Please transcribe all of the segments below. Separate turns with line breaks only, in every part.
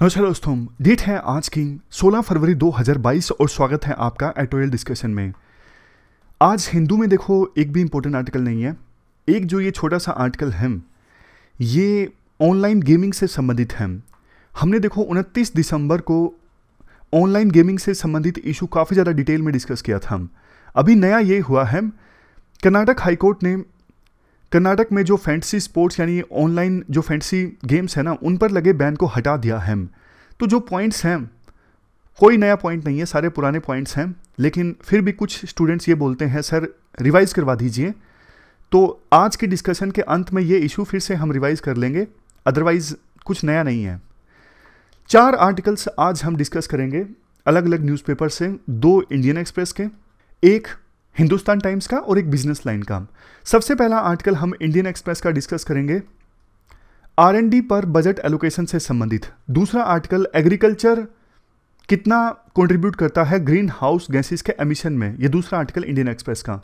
नमस्कार दोस्तों डेट है आज की 16 फरवरी 2022 और स्वागत है आपका एटोरियल डिस्कशन में आज हिंदू में देखो एक भी इम्पोर्टेंट आर्टिकल नहीं है एक जो ये छोटा सा आर्टिकल है ये ऑनलाइन गेमिंग से संबंधित है हमने देखो 29 दिसंबर को ऑनलाइन गेमिंग से संबंधित इशू काफ़ी ज़्यादा डिटेल में डिस्कस किया था अभी नया ये हुआ है कर्नाटक हाईकोर्ट ने कर्नाटक में जो फैंटसी स्पोर्ट्स यानी ऑनलाइन जो फैंटसी गेम्स हैं ना उन पर लगे बैन को हटा दिया है तो जो पॉइंट्स हैं कोई नया पॉइंट नहीं है सारे पुराने पॉइंट्स हैं लेकिन फिर भी कुछ स्टूडेंट्स ये बोलते हैं सर रिवाइज़ करवा दीजिए तो आज के डिस्कशन के अंत में ये इशू फिर से हम रिवाइज़ कर लेंगे अदरवाइज़ कुछ नया नहीं है चार आर्टिकल्स आज हम डिस्कस करेंगे अलग अलग न्यूज़पेपर से दो इंडियन एक्सप्रेस के एक हिंदुस्तान टाइम्स का और एक बिजनेस लाइन का सबसे पहला आर्टिकल हम इंडियन एक्सप्रेस का डिस्कस करेंगे आरएनडी पर बजट एलोकेशन से संबंधित दूसरा आर्टिकल एग्रीकल्चर कितना कंट्रीब्यूट करता है ग्रीन हाउस गैसेस के एमिशन में यह दूसरा आर्टिकल इंडियन एक्सप्रेस का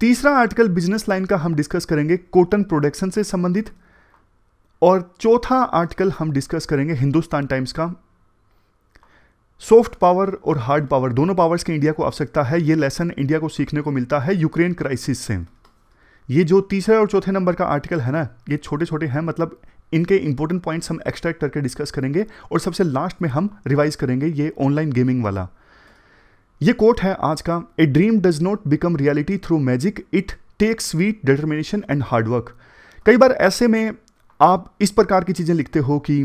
तीसरा आर्टिकल बिजनेस लाइन का हम डिस्कस करेंगे कॉटन प्रोडक्शन से संबंधित और चौथा आर्टिकल हम डिस्कस करेंगे हिंदुस्तान टाइम्स का सॉफ्ट पावर और हार्ड पावर दोनों पावर्स की इंडिया को आवश्यकता है ये लेसन इंडिया को सीखने को मिलता है यूक्रेन क्राइसिस से ये जो तीसरे और चौथे नंबर का आर्टिकल है ना ये छोटे छोटे हैं मतलब इनके इंपॉर्टेंट पॉइंट्स हम एक्सट्रैक्ट करके डिस्कस करेंगे और सबसे लास्ट में हम रिवाइज करेंगे ये ऑनलाइन गेमिंग वाला ये कोट है आज का a dream does not become reality through magic it take sweat determination and hard work कई बार ऐसे में आप इस प्रकार की चीज़ें लिखते हो कि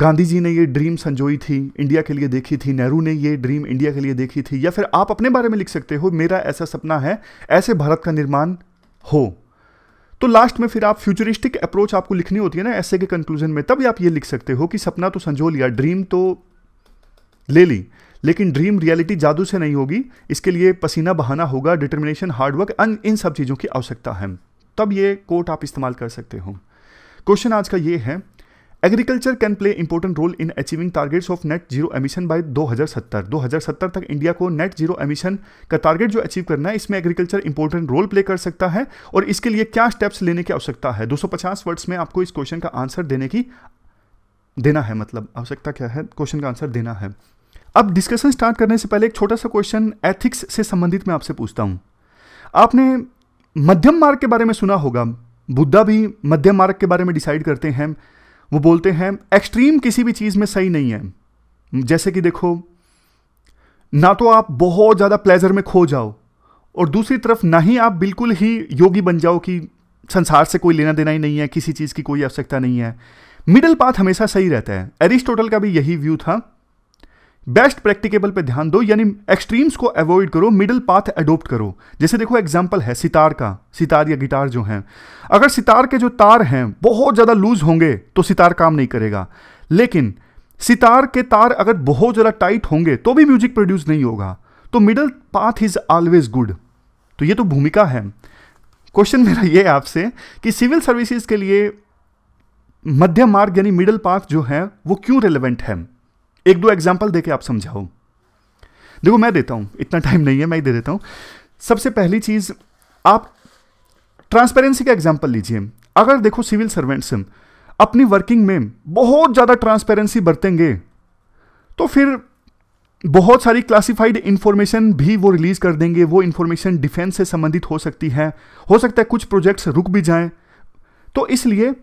गांधी जी ने ये ड्रीम संजोई थी इंडिया के लिए देखी थी नेहरू ने ये ड्रीम इंडिया के लिए देखी थी या फिर आप अपने बारे में लिख सकते हो मेरा ऐसा सपना है ऐसे भारत का निर्माण हो तो लास्ट में फिर आप फ्यूचरिस्टिक अप्रोच आपको लिखनी होती है ना ऐसे के कंक्लूजन में तब आप ये लिख सकते हो कि सपना तो संजो लिया ड्रीम तो ले ली लेकिन ड्रीम रियलिटी जादू से नहीं होगी इसके लिए पसीना बहाना होगा डिटर्मिनेशन हार्डवर्क अन इन सब चीज़ों की आवश्यकता है तब ये कोट आप इस्तेमाल कर सकते हो क्वेश्चन आज का ये है agriculture can play important role in achieving targets of net zero emission by 2070 2070 तक इंडिया को नेट जीरो एमिशन का टारगेट जो अचीव करना है इसमें एग्रीकल्चर इंपॉर्टेंट रोल प्ले कर सकता है और इसके लिए क्या स्टेप्स लेने की आवश्यकता है 250 वर्ड्स में आपको इस क्वेश्चन का आंसर देने की देना है मतलब आवश्यकता क्या है क्वेश्चन का आंसर देना है अब डिस्कशन स्टार्ट करने से पहले एक छोटा सा क्वेश्चन एथिक्स से संबंधित मैं आपसे पूछता हूँ आपने मध्यम मार्ग के बारे में सुना होगा बुद्धा भी मध्यम मार्ग के बारे में डिसाइड करते हैं वो बोलते हैं एक्सट्रीम किसी भी चीज़ में सही नहीं है जैसे कि देखो ना तो आप बहुत ज़्यादा प्लेजर में खो जाओ और दूसरी तरफ ना ही आप बिल्कुल ही योगी बन जाओ कि संसार से कोई लेना देना ही नहीं है किसी चीज़ की कोई आवश्यकता नहीं है मिडल पाथ हमेशा सही रहता है एरिस्टोटल का भी यही व्यू था बेस्ट प्रैक्टिकेबल पे ध्यान दो यानी एक्सट्रीम्स को अवॉइड करो मिडिल पाथ एडोप्ट करो जैसे देखो एग्जाम्पल है सितार का सितार या गिटार जो है अगर सितार के जो तार हैं बहुत ज़्यादा लूज होंगे तो सितार काम नहीं करेगा लेकिन सितार के तार अगर बहुत ज़्यादा टाइट होंगे तो भी म्यूजिक प्रोड्यूस नहीं होगा तो middle path is always good तो ये तो भूमिका है क्वेश्चन मेरा ये आपसे कि सिविल सर्विसेज के लिए मध्यम मार्ग यानी मिडिल पाथ जो है वो क्यों रेलेवेंट है एक दो एग्जाम्पल दे आप समझाओ देखो मैं देता हूँ इतना टाइम नहीं है मैं ही दे देता हूँ सबसे पहली चीज़ आप ट्रांसपेरेंसी का एग्जाम्पल लीजिए अगर देखो सिविल सर्वेंट्स अपनी वर्किंग में बहुत ज़्यादा ट्रांसपेरेंसी बरतेंगे तो फिर बहुत सारी क्लासिफाइड इन्फॉर्मेशन भी वो रिलीज़ कर देंगे वो इन्फॉर्मेशन डिफेंस से संबंधित हो सकती है हो सकता है कुछ प्रोजेक्ट्स रुक भी जाएं तो इसलिए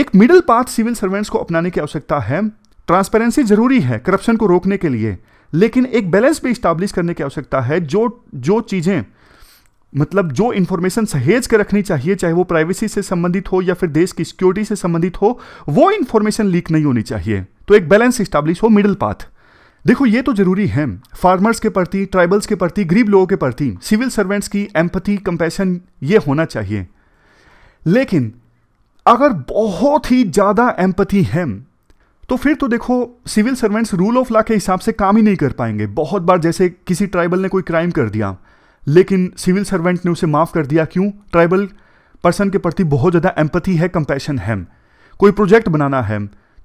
एक मिडिल पाथ सिविल सर्वेंट्स को अपनाने की आवश्यकता है ट्रांसपेरेंसी जरूरी है करप्शन को रोकने के लिए लेकिन एक बैलेंस भी इस्टाब्लिश करने की आवश्यकता है जो जो चीज़ें मतलब जो इन्फॉर्मेशन सहेज के रखनी चाहिए चाहे वो प्राइवेसी से संबंधित हो या फिर देश की सिक्योरिटी से संबंधित हो वो इन्फॉर्मेशन लीक नहीं होनी चाहिए तो एक बैलेंस इस्टाब्लिश हो मिडिल पाथ देखो ये तो जरूरी है फार्मर्स के प्रति ट्राइबल्स के प्रति गरीब लोगों के प्रति सिविल सर्वेंट्स की एम्पथी कंपैशन ये होना चाहिए लेकिन अगर बहुत ही ज़्यादा एम्पथी है तो फिर तो देखो civil servants rule of law के हिसाब से काम ही नहीं कर पाएंगे बहुत बार जैसे किसी ट्राइबल ने कोई क्राइम कर दिया लेकिन सिविल सर्वेंट ने उसे माफ़ कर दिया क्यों ट्राइबल पर्सन के प्रति बहुत ज़्यादा एम्पथी है कंपैशन है कोई प्रोजेक्ट बनाना है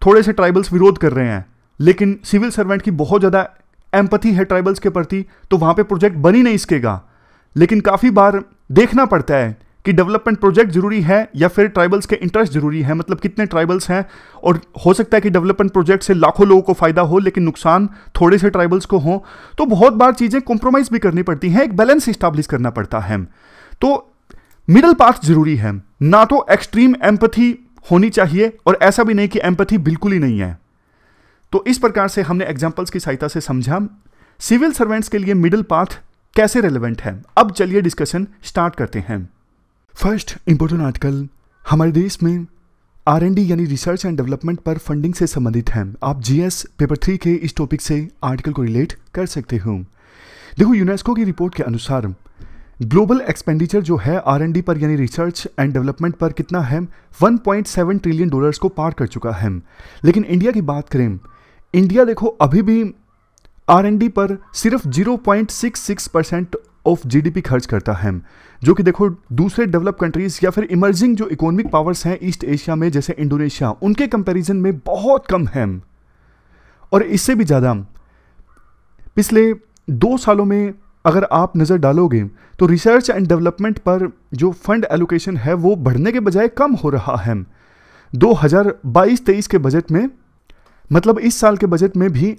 थोड़े से ट्राइबल्स विरोध कर रहे हैं लेकिन सिविल सर्वेंट की बहुत ज़्यादा एम्पथी है ट्राइबल्स के प्रति तो वहां पे प्रोजेक्ट बन ही नहीं इसकेगा लेकिन काफ़ी बार देखना पड़ता है कि डेवलपमेंट प्रोजेक्ट ज़रूरी है या फिर ट्राइबल्स के इंटरेस्ट ज़रूरी है मतलब कितने ट्राइबल्स हैं और हो सकता है कि डेवलपमेंट प्रोजेक्ट से लाखों लोगों को फ़ायदा हो लेकिन नुकसान थोड़े से ट्राइबल्स को हो तो बहुत बार चीज़ें कॉम्प्रोमाइज़ भी करनी पड़ती हैं एक बैलेंस इस्टाब्लिश करना पड़ता है तो मिडल पाथ ज़रूरी है ना तो एक्सट्रीम एम्पथी होनी चाहिए और ऐसा भी नहीं कि एम्पथी बिल्कुल ही नहीं है तो इस प्रकार से हमने एग्जाम्पल्स की सहायता से समझा सिविल सर्वेंट्स के लिए मिडिल पाथ कैसे रेलिवेंट है अब चलिए डिस्कशन स्टार्ट करते हैं फर्स्ट इम्पोर्टेंट आर्टिकल हमारे देश में आर एन डी यानी रिसर्च एंड डेवलपमेंट पर फंडिंग से संबंधित हैं आप जी एस पेपर थ्री के इस टॉपिक से आर्टिकल को रिलेट कर सकते हो देखो यूनेस्को की रिपोर्ट के अनुसार ग्लोबल एक्सपेंडिचर जो है आर एन डी पर यानी रिसर्च एंड डेवलपमेंट पर कितना है 1.7 ट्रिलियन डॉलर्स को पार कर चुका है लेकिन इंडिया की बात करें इंडिया देखो अभी भी आर एन डी पर सिर्फ 0.66 परसेंट ऑफ जीडीपी खर्च करता है जो कि देखो दूसरे डेवलप कंट्रीज़ या फिर इमर्जिंग जो इकोनॉमिक पावर्स हैं ईस्ट एशिया में जैसे इंडोनेशिया उनके कंपैरिजन में बहुत कम है और इससे भी ज़्यादा पिछले दो सालों में अगर आप नज़र डालोगे तो रिसर्च एंड डेवलपमेंट पर जो फंड एलोकेशन है वो बढ़ने के बजाय कम हो रहा है 2022-23 के बजट में मतलब इस साल के बजट में भी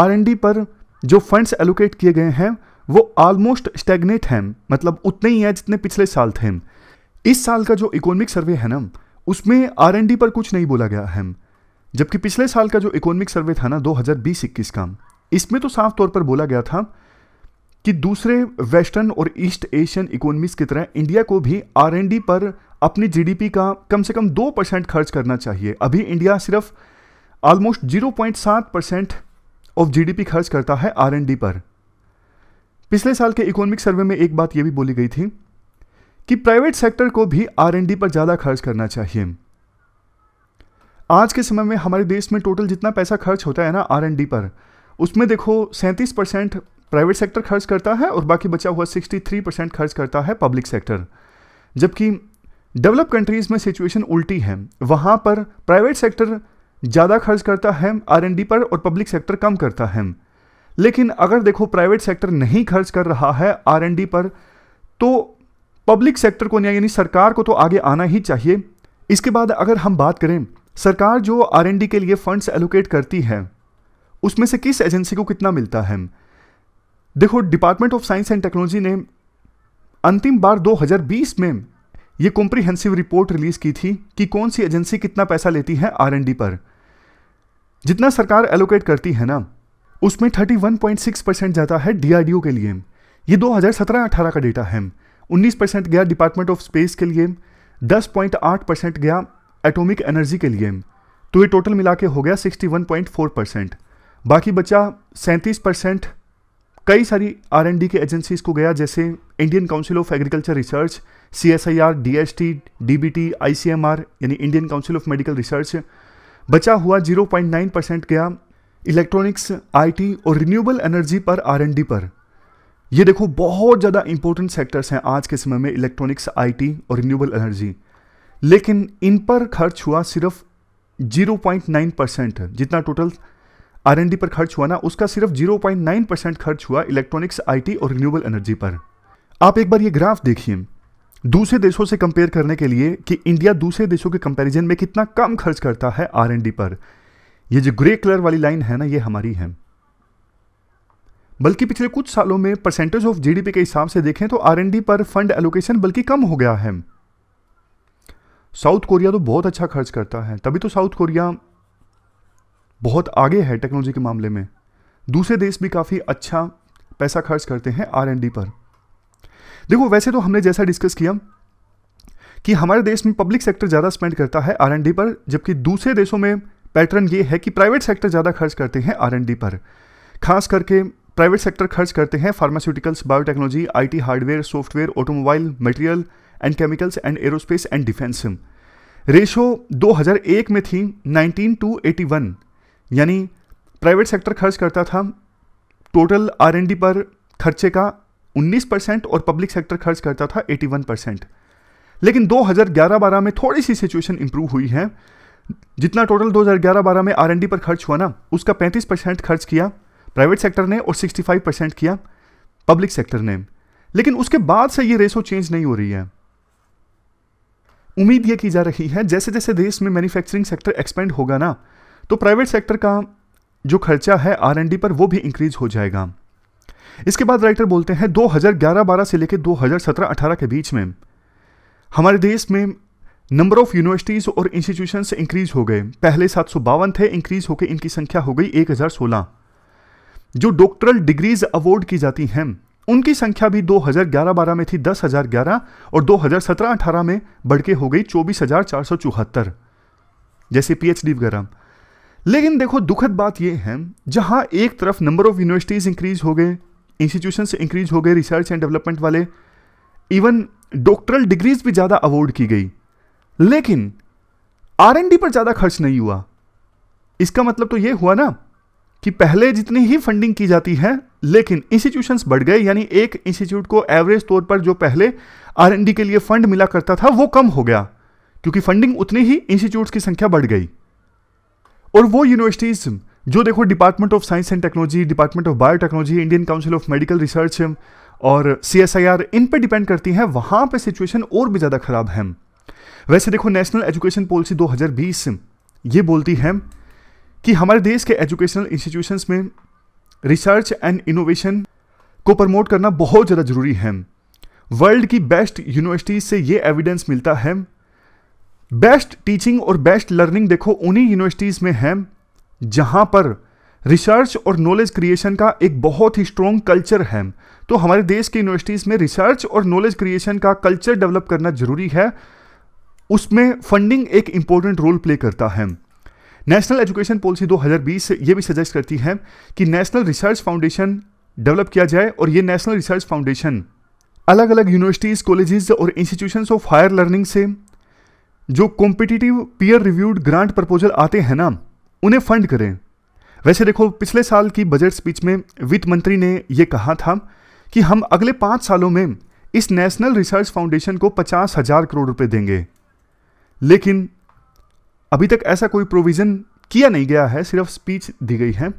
आर पर जो फंड्स एलोकेट किए गए हैं वो ऑलमोस्ट स्टेगनेट हैं मतलब उतने ही हैं जितने पिछले साल थे इस साल का जो इकोनॉमिक सर्वे है ना उसमें आर पर कुछ नहीं बोला गया है जबकि पिछले साल का जो इकोनॉमिक सर्वे था ना दो 21 का इसमें तो साफ तौर पर बोला गया था कि दूसरे वेस्टर्न और ईस्ट एशियन इकोनॉमीज की तरह इंडिया को भी आर पर अपनी जीडीपी का कम से कम दो परसेंट खर्च करना चाहिए अभी इंडिया सिर्फ ऑलमोस्ट जीरो पॉइंट सात परसेंट ऑफ जीडीपी खर्च करता है आर पर पिछले साल के इकोनॉमिक सर्वे में एक बात यह भी बोली गई थी कि प्राइवेट सेक्टर को भी आर पर ज़्यादा खर्च करना चाहिए आज के समय में हमारे देश में टोटल जितना पैसा खर्च होता है ना आर पर उसमें देखो सैंतीस परसेंट प्राइवेट सेक्टर खर्च करता है और बाकी बचा हुआ 63 परसेंट खर्च करता है पब्लिक सेक्टर जबकि डेवलप कंट्रीज़ में सिचुएशन उल्टी है वहां पर प्राइवेट सेक्टर ज़्यादा खर्च करता है आर पर और पब्लिक सेक्टर कम करता है लेकिन अगर देखो प्राइवेट सेक्टर नहीं खर्च कर रहा है आर पर तो पब्लिक सेक्टर को यानी सरकार को तो आगे आना ही चाहिए इसके बाद अगर हम बात करें सरकार जो आर के लिए फंड्स एलोकेट करती है उसमें से किस एजेंसी को कितना मिलता है देखो department of science and technology ने अंतिम बार 2020 में ये कॉम्प्रिहेंसिव रिपोर्ट रिलीज की थी कि कौन सी एजेंसी कितना पैसा लेती है आर पर जितना सरकार एलोकेट करती है ना उसमें 31.6 परसेंट जाता है डीआरडीओ के लिए ये 2017-18 का डेटा है 19 परसेंट गया डिपार्टमेंट ऑफ स्पेस के लिए 10.8 परसेंट गया एटॉमिक एनर्जी के लिए तो ये टोटल मिला के हो गया 61.4 परसेंट बाकी बचा सैंतीस परसेंट कई सारी आर के एजेंसीज को गया जैसे Indian council of agriculture research C S I R D S T D B T I C M R यानी Indian council of medical research बचा हुआ नाइन परसेंट गया इलेक्ट्रॉनिक्स आईटी और रिन्यूएबल एनर्जी पर RND पर ये देखो बहुत ज़्यादा इंपॉर्टेंट सेक्टर्स हैं आज के समय में इलेक्ट्रॉनिक्स आईटी और रिन्यूएबल एनर्जी लेकिन इन पर खर्च हुआ सिर्फ 0.9 परसेंट जितना टोटल आरएनडी पर खर्च हुआ ना उसका सिर्फ 0.9 परसेंट खर्च हुआ इलेक्ट्रॉनिक्स आईटी और रिन्यूएबल एनर्जी पर आप एक बार ये ग्राफ देखिए दूसरे देशों से कंपेयर करने के लिए कि इंडिया दूसरे देशों के कंपैरिजन में कितना कम खर्च करता है आरएनडी पर ये जो ग्रे कलर वाली लाइन है ना ये हमारी है बल्कि पिछले कुछ सालों में परसेंटेज ऑफ जीडीपी के हिसाब से देखें तो आरएनडी पर फंड एलोकेशन बल्कि कम हो गया है साउथ कोरिया तो बहुत अच्छा खर्च करता है तभी तो साउथ कोरिया बहुत आगे है टेक्नोलॉजी के मामले में दूसरे देश भी काफ़ी अच्छा पैसा खर्च करते हैं आरएनडी पर देखो वैसे तो हमने जैसा डिस्कस किया कि हमारे देश में पब्लिक सेक्टर ज़्यादा स्पेंड करता है आरएनडी पर जबकि दूसरे देशों में पैटर्न ये है कि प्राइवेट सेक्टर ज़्यादा खर्च करते हैं आर पर खास करके प्राइवेट सेक्टर खर्च करते हैं pharmaceuticals biotechnology I hardware software automobile material and chemicals and aerospace and defence ratio 2001 में थी 19 टू 81 यानी प्राइवेट सेक्टर खर्च करता था टोटल आरएनडी पर खर्चे का 19 परसेंट और पब्लिक सेक्टर खर्च करता था 81 परसेंट लेकिन 2011-12 में थोड़ी सी सिचुएशन इंप्रूव हुई है जितना टोटल 2011-12 में आर पर खर्च हुआ ना उसका 35 परसेंट खर्च किया प्राइवेट सेक्टर ने और 65 परसेंट किया पब्लिक सेक्टर ने लेकिन उसके बाद से ये रेसो चेंज नहीं हो रही है उम्मीद ये की जा रही है जैसे जैसे देश में मैन्युफैक्चरिंग सेक्टर एक्सपेंड होगा ना तो प्राइवेट सेक्टर का जो खर्चा है आर पर वो भी इंक्रीज हो जाएगा इसके बाद राइटर बोलते हैं 2011-12 से लेकर 2017-18 के बीच में हमारे देश में नंबर ऑफ यूनिवर्सिटीज और इंस्टीट्यूशन इंक्रीज हो गए पहले सात थे इंक्रीज होकर इनकी संख्या हो गई सोलह जो डॉक्टरल डिग्रीज अवार्ड की जाती हैं उनकी संख्या भी 2011-12 में थी 10,011 और 2017-18 में बढ़ के हो गई चौबीस जैसे पीएचडी वगैरह लेकिन देखो दुखद बात यह है जहां एक तरफ नंबर ऑफ यूनिवर्सिटीज इंक्रीज हो गए इंस्टीट्यूशन इंक्रीज हो गए रिसर्च एंड डेवलपमेंट वाले इवन डॉक्टरल डिग्रीज भी ज़्यादा अवॉर्ड की गई लेकिन आर पर ज़्यादा खर्च नहीं हुआ इसका मतलब तो यह हुआ ना कि पहले जितनी ही फंडिंग की जाती है लेकिन इंस्टीट्यूशंस बढ़ गए यानी एक इंस्टीट्यूट को एवरेज तौर पर जो पहले आर के लिए फंड मिला करता था वो कम हो गया क्योंकि फंडिंग उतनी ही इंस्टीट्यूट्स की संख्या बढ़ गई और वो यूनिवर्सिटीज़ जो देखो department of science and technology department of biotechnology Indian council of medical research और सी इन पर डिपेंड करती हैं वहां पर सिचुएशन और भी ज़्यादा खराब है वैसे देखो नेशनल एजुकेशन पॉलिसी 2020 ये बोलती है कि हमारे देश के एजुकेशनल इंस्टीट्यूशंस में रिसर्च एंड इनोवेशन को प्रमोट करना बहुत ज़्यादा ज़रूरी है वर्ल्ड की बेस्ट यूनिवर्सिटीज से ये एविडेंस मिलता है बेस्ट टीचिंग और बेस्ट लर्निंग देखो उन्हीं यूनिवर्सिटीज़ में है जहां पर रिसर्च और नॉलेज क्रिएशन का एक बहुत ही स्ट्रॉन्ग कल्चर है तो हमारे देश की यूनिवर्सिटीज़ में रिसर्च और नॉलेज क्रिएशन का कल्चर डेवलप करना ज़रूरी है उसमें फंडिंग एक इंपॉर्टेंट रोल प्ले करता है नेशनल एजुकेशन पॉलिसी 2020 ये भी सजेस्ट करती है कि नेशनल रिसर्च फाउंडेशन डेवलप किया जाए और ये नेशनल रिसर्च फाउंडेशन अलग अलग यूनिवर्सिटीज़ कॉलेजेस और इंस्टीट्यूशंस ऑफ हायर लर्निंग से जो competitive peer reviewed grant proposal आते हैं ना उन्हें फंड करें वैसे देखो पिछले साल की बजट स्पीच में वित्त मंत्री ने यह कहा था कि हम अगले पांच सालों में इस नेशनल रिसर्च फाउंडेशन को पचास हजार करोड़ रुपए देंगे लेकिन अभी तक ऐसा कोई प्रोविज़न किया नहीं गया है सिर्फ स्पीच दी गई है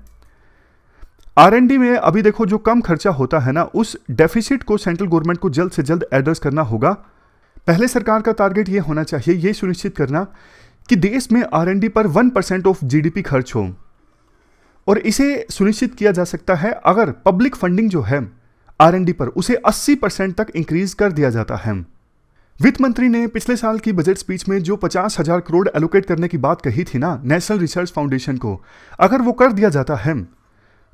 आर में अभी देखो जो कम खर्चा होता है ना उस डेफिसिट को सेंट्रल गवर्नमेंट को जल्द से जल्द एड्रेस करना होगा पहले सरकार का टारगेट ये होना चाहिए ये सुनिश्चित करना कि देश में आर पर वन परसेंट ऑफ जीडीपी खर्च हो और इसे सुनिश्चित किया जा सकता है अगर पब्लिक फंडिंग जो है आर पर उसे अस्सी परसेंट तक इंक्रीज कर दिया जाता है वित्त मंत्री ने पिछले साल की बजट स्पीच में जो पचास हजार करोड़ एलोकेट करने की बात कही थी ना नेशनल रिसर्च फाउंडेशन को अगर वो कर दिया जाता है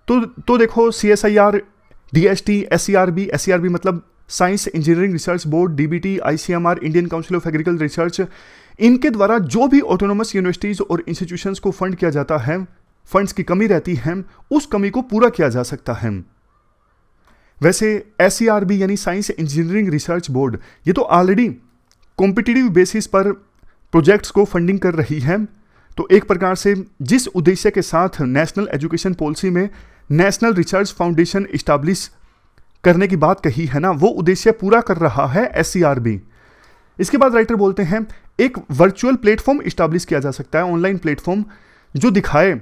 तो तो देखो C S I R D S T S C R B S C R B मतलब science engineering research board D B T I C M R Indian council of agriculture research इनके द्वारा जो भी autonomous universities और institutions को fund किया जाता है फंड्स की कमी रहती है उस कमी को पूरा किया जा सकता है वैसे एस e यानी साइंस इंजीनियरिंग रिसर्च बोर्ड ये तो ऑलरेडी कॉम्पिटिटिव बेसिस पर प्रोजेक्ट्स को फंडिंग कर रही है तो एक प्रकार से जिस उद्देश्य के साथ नेशनल एजुकेशन पॉलिसी में नेशनल रिसर्च फाउंडेशन इस्टाब्लिश करने की बात कही है ना वो उद्देश्य पूरा कर रहा है एस e इसके बाद राइटर बोलते हैं एक वर्चुअल प्लेटफॉर्म इस्टाब्लिश किया जा सकता है ऑनलाइन प्लेटफॉर्म जो दिखाए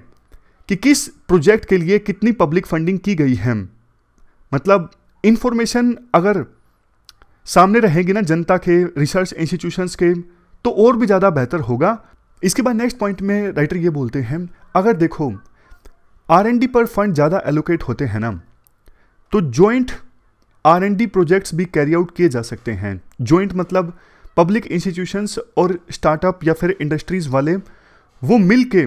कि किस प्रोजेक्ट के लिए कितनी पब्लिक फंडिंग की गई है मतलब इन्फॉर्मेशन अगर सामने रहेगी ना जनता के रिसर्च इंस्टीट्यूशंस के तो और भी ज़्यादा बेहतर होगा इसके बाद नेक्स्ट पॉइंट में राइटर ये बोलते हैं अगर देखो आर पर फंड ज़्यादा एलोकेट होते हैं ना तो joint R and D projects भी कैरी आउट किए जा सकते हैं जॉइंट मतलब पब्लिक इंस्टीट्यूशंस और स्टार्टअप या फिर इंडस्ट्रीज़ वाले वो मिल के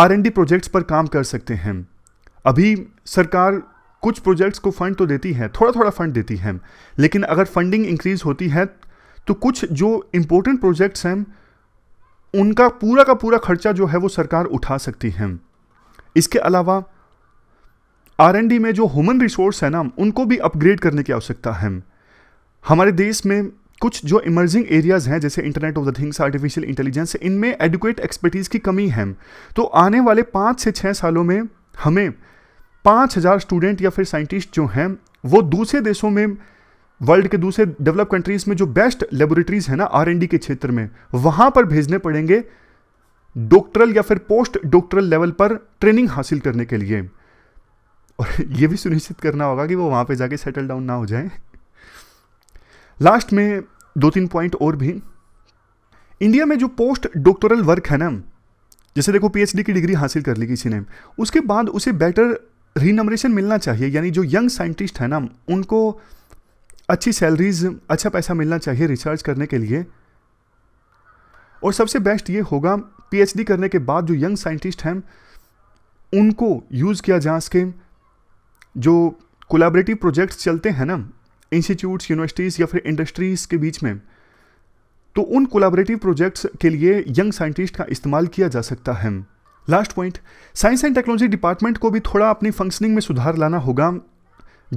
आर एंड डी प्रोजेक्ट्स पर काम कर सकते हैं अभी सरकार कुछ प्रोजेक्ट्स को फंड तो देती है थोड़ा थोड़ा फंड देती है लेकिन अगर फंडिंग इंक्रीज होती है तो कुछ जो इम्पोर्टेंट प्रोजेक्ट्स हैं उनका पूरा का पूरा खर्चा जो है वो सरकार उठा सकती है इसके अलावा आर में जो ह्यूमन रिसोर्स है ना उनको भी अपग्रेड करने की आवश्यकता है हमारे देश में कुछ जो इमर्जिंग एरियाज़ हैं जैसे internet of the things artificial intelligence इनमें एडुकेट एक्सपर्टीज़ की कमी है तो आने वाले पाँच से छः सालों में हमें पाँच हज़ार स्टूडेंट या फिर साइंटिस्ट जो हैं वो दूसरे देशों में वर्ल्ड के दूसरे डेवलप कंट्रीज़ में जो बेस्ट लेबोरेटरीज़ हैं ना आर के क्षेत्र में वहाँ पर भेजने पड़ेंगे डॉक्टरल या फिर पोस्ट डॉक्टरल लेवल पर ट्रेनिंग हासिल करने के लिए और ये भी सुनिश्चित करना होगा कि वो वहाँ पे जाके सेटल डाउन ना हो जाए लास्ट में दो तीन पॉइंट और भी इंडिया में जो पोस्ट डॉक्टोरल वर्क है ना जैसे देखो पीएचडी की डिग्री हासिल कर ली किसी ने उसके बाद उसे बेटर रिनमरेशन मिलना चाहिए यानी जो यंग साइंटिस्ट है ना उनको अच्छी सैलरीज अच्छा पैसा मिलना चाहिए रिसर्च करने के लिए और सबसे बेस्ट ये होगा पीएचडी करने के बाद जो यंग साइंटिस्ट हैं उनको यूज़ किया जा सके जो कोलाबरेटिव प्रोजेक्ट्स चलते हैं ना इंस्टीट्यूट्स यूनिवर्सिटीज़ या फिर इंडस्ट्रीज़ के बीच में तो उन कोलाबरेटिव प्रोजेक्ट्स के लिए यंग साइंटिस्ट का इस्तेमाल किया जा सकता है last point science and technology department को भी थोड़ा अपनी फंक्शनिंग में सुधार लाना होगा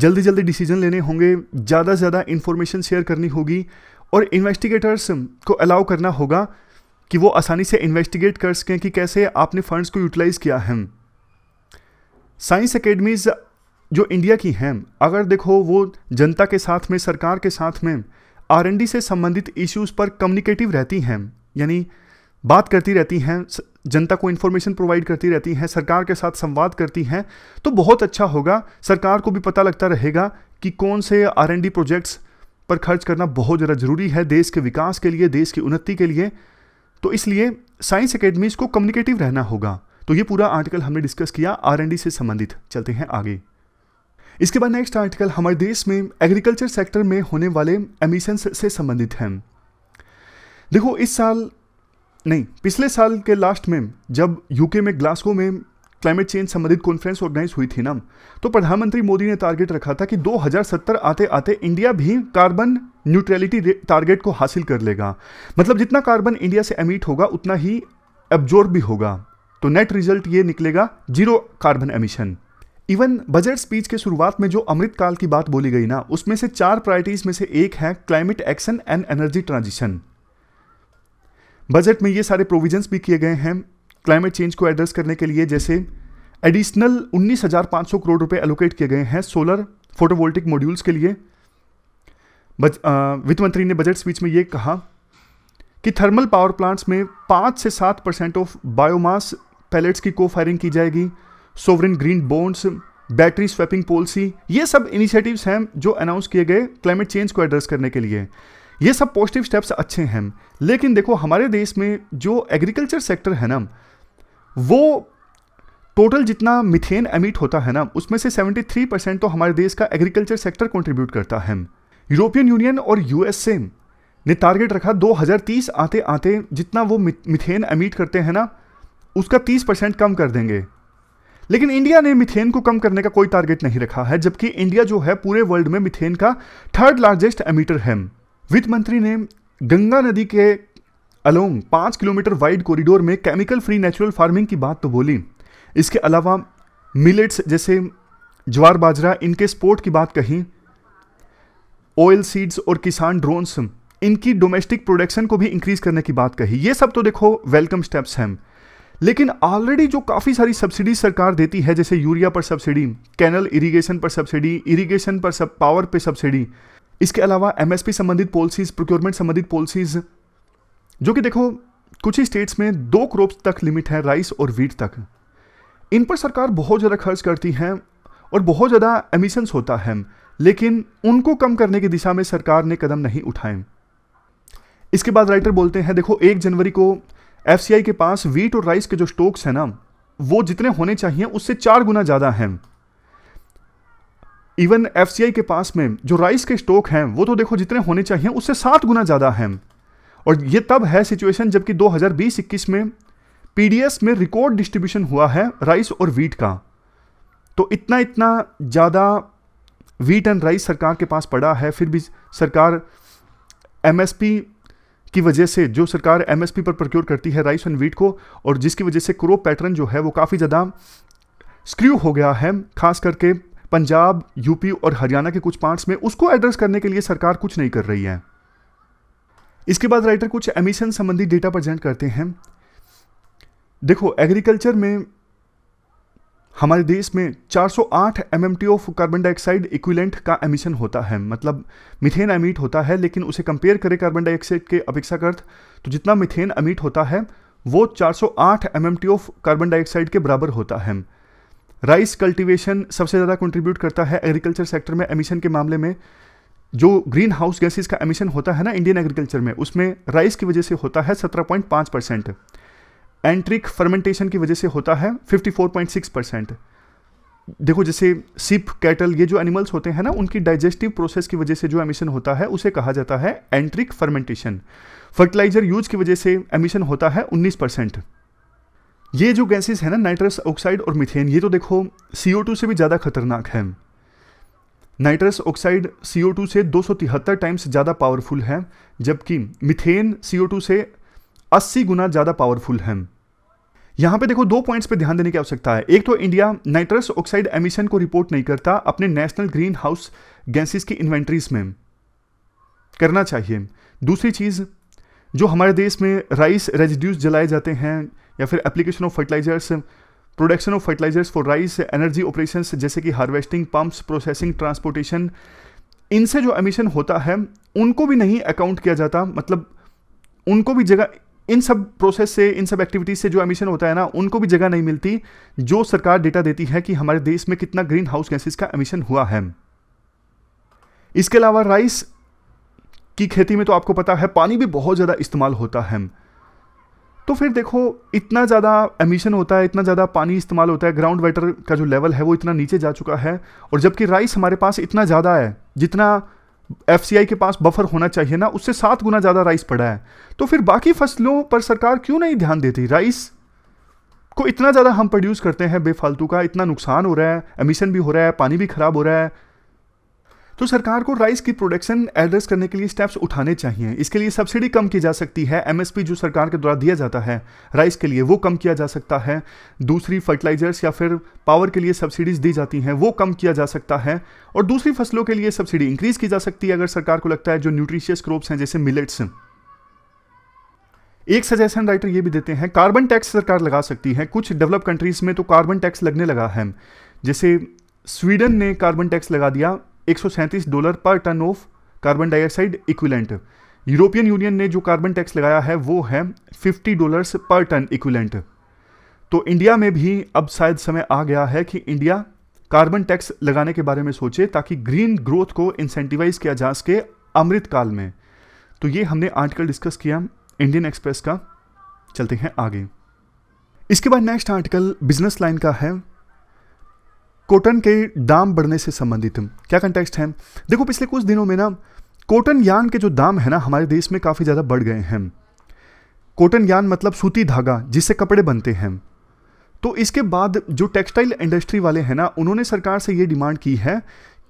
जल्दी जल्दी डिसीजन लेने होंगे ज़्यादा से ज़्यादा इन्फॉर्मेशन शेयर करनी होगी और इन्वेस्टिगेटर्स को अलाउ करना होगा कि वो आसानी से इन्वेस्टिगेट कर सकें कि कैसे आपने फंड्स को यूटिलाइज़ किया है साइंस अकेडमीज जो इंडिया की हैं अगर देखो वो जनता के साथ में सरकार के साथ में आर से संबंधित इश्यूज़ पर कम्युनिकेटिव रहती हैं यानी बात करती रहती हैं जनता को इन्फॉर्मेशन प्रोवाइड करती रहती हैं सरकार के साथ संवाद करती हैं तो बहुत अच्छा होगा सरकार को भी पता लगता रहेगा कि कौन से आर एन डी प्रोजेक्ट्स पर खर्च करना बहुत ज़्यादा ज़रूरी है देश के विकास के लिए देश की उन्नति के लिए तो इसलिए साइंस अकेडमीज़ को कम्युनिकेटिव रहना होगा तो ये पूरा आर्टिकल हमने डिस्कस किया आर एन डी से संबंधित चलते हैं आगे इसके बाद नेक्स्ट आर्टिकल हमारे देश में एग्रीकल्चर सेक्टर में होने वाले एमिशंस से संबंधित हैं देखो इस साल नहीं पिछले साल के लास्ट में जब यूके में ग्लास्को में क्लाइमेट चेंज संबंधित कॉन्फ्रेंस ऑर्गेनाइज हुई थी ना तो प्रधानमंत्री मोदी ने टारगेट रखा था कि 2070 आते आते इंडिया भी कार्बन न्यूट्रलिटी टारगेट को हासिल कर लेगा मतलब जितना कार्बन इंडिया से एमिट होगा उतना ही एब्जॉर्ब भी होगा तो नेट रिजल्ट ये निकलेगा zero carbon emission even budget speech के शुरुआत में जो अमृतकाल की बात बोली गई ना उसमें से चार प्रायोरिटीज में से एक है climate action and energy transition budget में ये सारे प्रोविजंस भी किए गए हैं क्लाइमेट चेंज को एड्रेस करने के लिए जैसे एडिशनल 19,500 करोड़ रुपए एलोकेट किए गए हैं सोलर फोटोवोल्टिक मॉड्यूल्स के लिए वित्त मंत्री ने बजट स्पीच में ये कहा कि थर्मल पावर प्लांट्स में पांच से सात परसेंट ऑफ बायोमास पैलेट्स की को फायरिंग की जाएगी sovereign green bonds battery swapping policy ये सब इनिशिएटिव्स हैं जो अनाउंस किए गए क्लाइमेट चेंज को एड्रेस करने के लिए ये सब पॉजिटिव स्टेप्स अच्छे हैं लेकिन देखो हमारे देश में जो एग्रीकल्चर सेक्टर है ना वो टोटल जितना मिथेन एमिट होता है ना उसमें से 73 परसेंट तो हमारे देश का एग्रीकल्चर सेक्टर कंट्रीब्यूट करता है यूरोपियन यूनियन और यूएसए ने टारगेट रखा 2030 आते आते जितना वो मिथेन एमिट करते हैं ना उसका 30 परसेंट कम कर देंगे लेकिन इंडिया ने मिथेन को कम करने का कोई टारगेट नहीं रखा है जबकि इंडिया जो है पूरे वर्ल्ड में मिथेन का थर्ड लार्जेस्ट एमिटर है वित्त मंत्री ने गंगा नदी के अलोंग पाँच किलोमीटर वाइड कॉरिडोर में केमिकल फ्री नेचुरल फार्मिंग की बात तो बोली इसके अलावा मिलेट्स जैसे ज्वार बाजरा इनके स्पोर्ट की बात कही ऑयल सीड्स और किसान ड्रोन्स इनकी डोमेस्टिक प्रोडक्शन को भी इंक्रीज करने की बात कही ये सब तो देखो वेलकम स्टेप्स हैं लेकिन ऑलरेडी जो काफ़ी सारी सब्सिडी सरकार देती है जैसे यूरिया पर सब्सिडी कैनल इरिगेशन पर सब्सिडी इरिगेशन पर सब पावर पे सब्सिडी इसके अलावा एमएसपी संबंधित पॉलिसीज प्रोक्योरमेंट संबंधित पॉलिसीज जो कि देखो कुछ ही स्टेट्स में दो क्रॉप तक लिमिट है राइस और वीट तक इन पर सरकार बहुत ज़्यादा खर्च करती है और बहुत ज़्यादा एमिशंस होता है लेकिन उनको कम करने की दिशा में सरकार ने कदम नहीं उठाए इसके बाद राइटर बोलते हैं देखो एक जनवरी को एफ के पास वीट और राइस के जो स्टॉक्स हैं ना वो जितने होने चाहिए उससे चार गुना ज़्यादा हैं इवन एफ के पास में जो राइस के स्टॉक हैं वो तो देखो जितने होने चाहिए उससे सात गुना ज़्यादा हैं और ये तब है सिचुएशन जबकि दो हज़ार में पी में रिकॉर्ड डिस्ट्रीब्यूशन हुआ है राइस और वीट का तो इतना इतना ज़्यादा वीट एंड राइस सरकार के पास पड़ा है फिर भी सरकार एमएसपी की वजह से जो सरकार एमएसपी पर प्रोक्योर करती है राइस एंड वीट को और जिसकी वजह से क्रोप पैटर्न जो है वो काफ़ी ज़्यादा स्क्रू हो गया है खास करके पंजाब यूपी और हरियाणा के कुछ पार्ट्स में उसको एड्रेस करने के लिए सरकार कुछ नहीं कर रही है इसके बाद राइटर कुछ एमिशन संबंधी डेटा प्रेजेंट करते हैं देखो एग्रीकल्चर में हमारे देश में 408 MMT of carbon dioxide equivalent का एमिशन होता है मतलब मिथेन एमिट होता है लेकिन उसे कंपेयर करें कार्बन डाइऑक्साइड के अपेक्षाकृत तो जितना मिथेन अमीट होता है वो 408 एमएमटी ऑफ कार्बन डाइऑक्साइड के बराबर होता है राइस कल्टीवेशन सबसे ज़्यादा कंट्रीब्यूट करता है एग्रीकल्चर सेक्टर में एमिशन के मामले में जो ग्रीन हाउस गैसेज का एमिशन होता है ना इंडियन एग्रीकल्चर में उसमें राइस की वजह से होता है सत्रह परसेंट एंट्रिक फर्मेंटेशन की वजह से होता है 54.6 परसेंट देखो जैसे सिप कैटल ये जो एनिमल्स होते हैं ना उनकी डाइजेस्टिव प्रोसेस की वजह से जो एमिशन होता है उसे कहा जाता है एंट्रिक फर्मेंटेशन फर्टिलाइजर यूज की वजह से एमिशन होता है 19 परसेंट ये जो गैसेस है ना नाइट्रस ऑक्साइड और मिथेन ये तो देखो सी से भी ज़्यादा खतरनाक है नाइट्रस ऑक्साइड सी से दो टाइम्स ज़्यादा पावरफुल है जबकि मिथेन सी से 80 गुना ज़्यादा पावरफुल है यहाँ पे देखो दो पॉइंट्स पे ध्यान देने की आवश्यकता है एक तो इंडिया नाइट्रस ऑक्साइड एमिशन को रिपोर्ट नहीं करता अपने नेशनल ग्रीन हाउस गैसेस की इन्वेंट्रीज में करना चाहिए दूसरी चीज़ जो हमारे देश में राइस रेजिड्यूस जलाए जाते हैं या फिर application of fertilisers production of fertilisers for rice energy operation जैसे कि हार्वेस्टिंग पंप्स प्रोसेसिंग ट्रांसपोर्टेशन इनसे जो एमिशन होता है उनको भी नहीं अकाउंट किया जाता मतलब उनको भी जगह इन सब प्रोसेस से इन सब एक्टिविटीज से जो एमिशन होता है ना उनको भी जगह नहीं मिलती जो सरकार डेटा देती है कि हमारे देश में कितना ग्रीन हाउस गैसेस का एमिशन हुआ है इसके अलावा राइस की खेती में तो आपको पता है पानी भी बहुत ज़्यादा इस्तेमाल होता है तो फिर देखो इतना ज़्यादा एमिशन होता है इतना ज़्यादा पानी इस्तेमाल होता है ग्राउंड वाटर का जो लेवल है वो इतना नीचे जा चुका है और जबकि राइस हमारे पास इतना ज़्यादा है जितना एफ के पास बफर होना चाहिए ना उससे सात गुना ज़्यादा राइस पड़ा है तो फिर बाकी फसलों पर सरकार क्यों नहीं ध्यान देती राइस को इतना ज़्यादा हम प्रोड्यूस करते हैं बेफालतू का इतना नुकसान हो रहा है एमिशन भी हो रहा है पानी भी ख़राब हो रहा है तो सरकार को राइस की प्रोडक्शन एड्रेस करने के लिए स्टेप्स उठाने चाहिए इसके लिए सब्सिडी कम की जा सकती है एमएसपी जो सरकार के द्वारा दिया जाता है राइस के लिए वो कम किया जा सकता है दूसरी फर्टिलाइजर्स या फिर पावर के लिए सब्सिडीज दी जाती हैं वो कम किया जा सकता है और दूसरी फसलों के लिए सब्सिडी इंक्रीज की जा सकती है अगर सरकार को लगता है जो न्यूट्रिशियस क्रॉप्स हैं जैसे मिलेट्स एक सजेशन राइटर ये भी देते हैं कार्बन टैक्स सरकार लगा सकती है कुछ डेवलप कंट्रीज में तो कार्बन टैक्स लगने लगा है जैसे स्वीडन ने कार्बन टैक्स लगा दिया एक डॉलर पर tonne of carbon dioxide equivalent European Union ने जो कार्बन टैक्स लगाया है वो है 50 डॉलर्स पर टन इक्विलेंट तो इंडिया में भी अब शायद समय आ गया है कि इंडिया कार्बन टैक्स लगाने के बारे में सोचे ताकि ग्रीन ग्रोथ को इंसेंटिवाइज किया जा सके अमृत काल में तो ये हमने आर्टिकल डिस्कस किया इंडियन एक्सप्रेस का चलते हैं आगे इसके बाद नेक्स्ट आर्टिकल बिजनेस लाइन का है कॉटन के दाम बढ़ने से संबंधित क्या कंटेक्स्ट है देखो पिछले कुछ दिनों में ना कॉटन यान के जो दाम है ना हमारे देश में काफ़ी ज़्यादा बढ़ गए हैं कॉटन यान मतलब सूती धागा जिससे कपड़े बनते हैं तो इसके बाद जो टेक्सटाइल इंडस्ट्री वाले हैं ना उन्होंने सरकार से ये डिमांड की है